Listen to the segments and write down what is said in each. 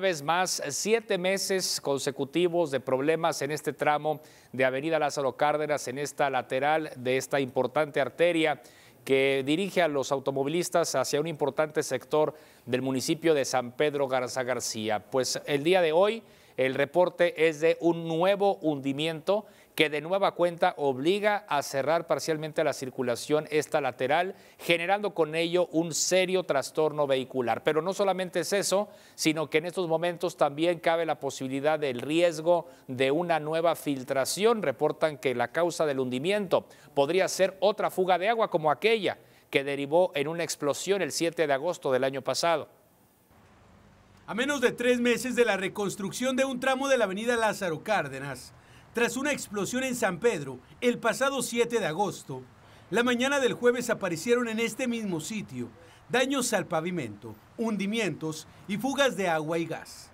Una vez más, siete meses consecutivos de problemas en este tramo de Avenida Lázaro Cárdenas, en esta lateral de esta importante arteria que dirige a los automovilistas hacia un importante sector del municipio de San Pedro Garza García. Pues el día de hoy el reporte es de un nuevo hundimiento que de nueva cuenta obliga a cerrar parcialmente la circulación esta lateral, generando con ello un serio trastorno vehicular. Pero no solamente es eso, sino que en estos momentos también cabe la posibilidad del riesgo de una nueva filtración. Reportan que la causa del hundimiento podría ser otra fuga de agua como aquella que derivó en una explosión el 7 de agosto del año pasado. A menos de tres meses de la reconstrucción de un tramo de la avenida Lázaro Cárdenas, tras una explosión en San Pedro el pasado 7 de agosto, la mañana del jueves aparecieron en este mismo sitio daños al pavimento, hundimientos y fugas de agua y gas.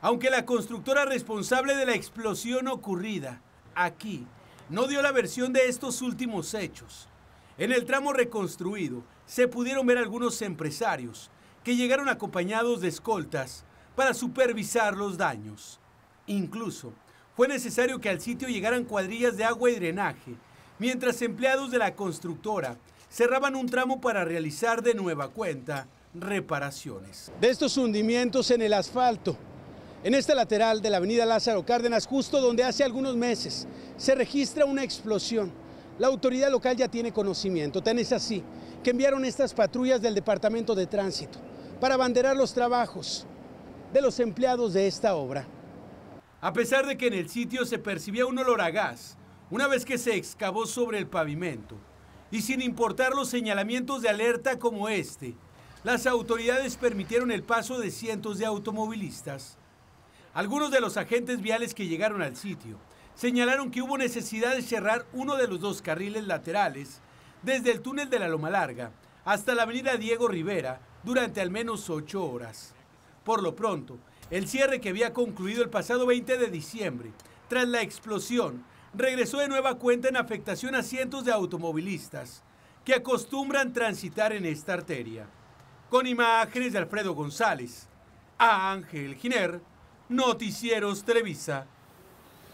Aunque la constructora responsable de la explosión ocurrida aquí no dio la versión de estos últimos hechos, en el tramo reconstruido se pudieron ver algunos empresarios que llegaron acompañados de escoltas para supervisar los daños. Incluso fue necesario que al sitio llegaran cuadrillas de agua y drenaje, mientras empleados de la constructora cerraban un tramo para realizar de nueva cuenta reparaciones. De estos hundimientos en el asfalto, en esta lateral de la avenida Lázaro Cárdenas, justo donde hace algunos meses se registra una explosión, la autoridad local ya tiene conocimiento, tan es así que enviaron estas patrullas del Departamento de Tránsito para abanderar los trabajos de los empleados de esta obra. A pesar de que en el sitio se percibía un olor a gas, una vez que se excavó sobre el pavimento, y sin importar los señalamientos de alerta como este, las autoridades permitieron el paso de cientos de automovilistas. Algunos de los agentes viales que llegaron al sitio señalaron que hubo necesidad de cerrar uno de los dos carriles laterales, desde el túnel de la Loma Larga hasta la avenida Diego Rivera, durante al menos ocho horas. Por lo pronto, el cierre que había concluido el pasado 20 de diciembre, tras la explosión, regresó de nueva cuenta en afectación a cientos de automovilistas que acostumbran transitar en esta arteria. Con imágenes de Alfredo González, a Ángel Giner, Noticieros Televisa.